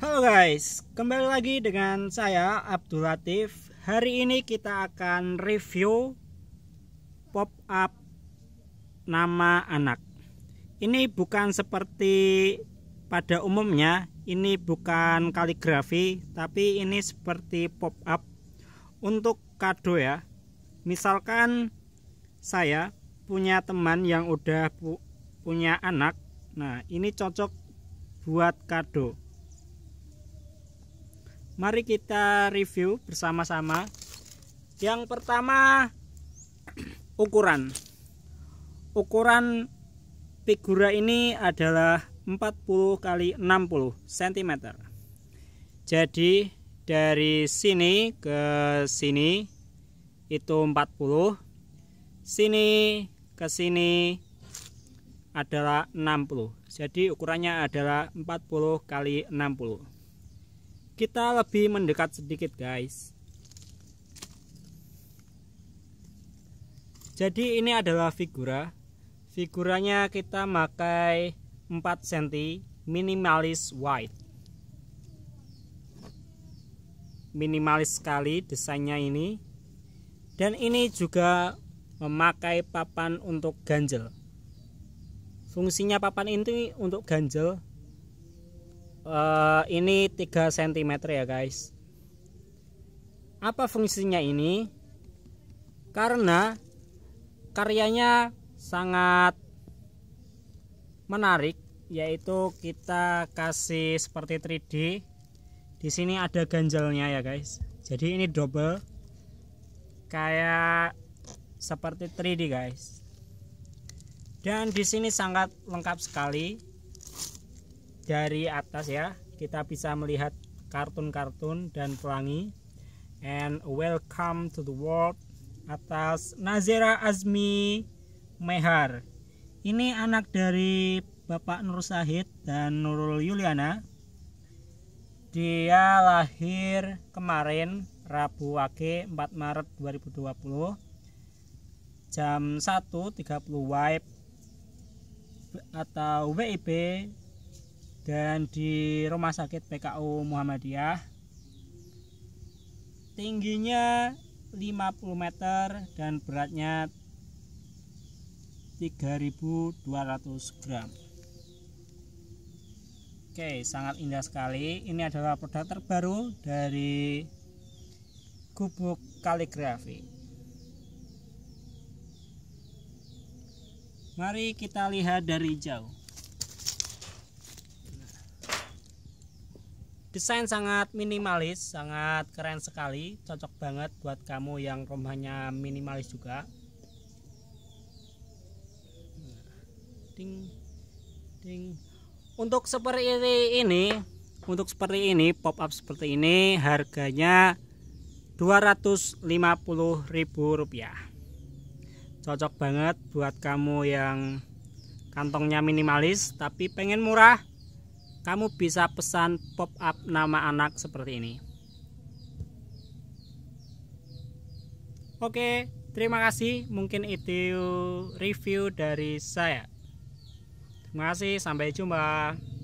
Halo guys, kembali lagi dengan saya Abdul Latif. Hari ini kita akan review pop-up nama anak. Ini bukan seperti pada umumnya, ini bukan kaligrafi, tapi ini seperti pop-up untuk kado ya. Misalkan saya punya teman yang udah punya anak. Nah, ini cocok buat kado Mari kita review bersama-sama. Yang pertama ukuran. Ukuran figura ini adalah 40 kali 60 cm. Jadi dari sini ke sini itu 40. Sini ke sini adalah 60. Jadi ukurannya adalah 40 kali 60 kita lebih mendekat sedikit guys jadi ini adalah figura figuranya kita pakai 4 cm minimalis white. minimalis sekali desainnya ini dan ini juga memakai papan untuk ganjel fungsinya papan ini untuk ganjel Eh, ini 3 cm ya guys apa fungsinya ini karena karyanya sangat menarik yaitu kita kasih seperti 3D di sini ada ganjelnya ya guys jadi ini double kayak seperti 3D guys dan di sini sangat lengkap sekali dari atas ya kita bisa melihat kartun-kartun dan pelangi and welcome to the world atas Nazera Azmi Mehar ini anak dari Bapak Nur Sahid dan Nurul Yuliana dia lahir kemarin Rabu Wage 4 Maret 2020 jam 1.30 WIB atau WIB dan di Rumah Sakit PKU Muhammadiyah tingginya 50 meter dan beratnya 3200 gram oke sangat indah sekali ini adalah produk terbaru dari gubuk kaligrafi mari kita lihat dari jauh desain sangat minimalis sangat keren sekali cocok banget buat kamu yang rumahnya minimalis juga ding ding untuk seperti ini untuk seperti ini pop up seperti ini harganya Rp250.000 cocok banget buat kamu yang kantongnya minimalis tapi pengen murah kamu bisa pesan pop-up nama anak seperti ini. Oke, terima kasih. Mungkin itu review dari saya. Terima kasih, sampai jumpa.